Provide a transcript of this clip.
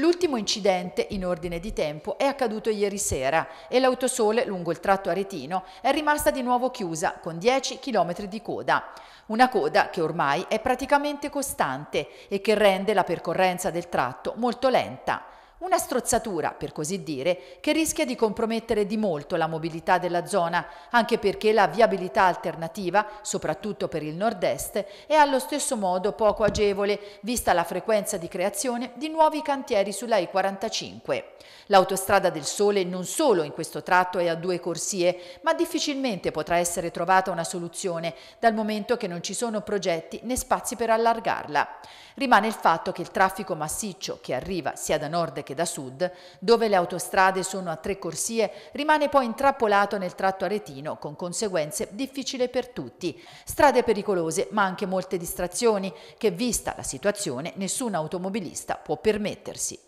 L'ultimo incidente, in ordine di tempo, è accaduto ieri sera e l'autosole lungo il tratto aretino è rimasta di nuovo chiusa con 10 km di coda. Una coda che ormai è praticamente costante e che rende la percorrenza del tratto molto lenta. Una strozzatura, per così dire, che rischia di compromettere di molto la mobilità della zona, anche perché la viabilità alternativa, soprattutto per il nord-est, è allo stesso modo poco agevole, vista la frequenza di creazione di nuovi cantieri sulla i 45 L'autostrada del Sole non solo in questo tratto è a due corsie, ma difficilmente potrà essere trovata una soluzione, dal momento che non ci sono progetti né spazi per allargarla. Rimane il fatto che il traffico massiccio che arriva sia da nord che che da sud, dove le autostrade sono a tre corsie, rimane poi intrappolato nel tratto aretino con conseguenze difficili per tutti. Strade pericolose ma anche molte distrazioni che vista la situazione nessun automobilista può permettersi.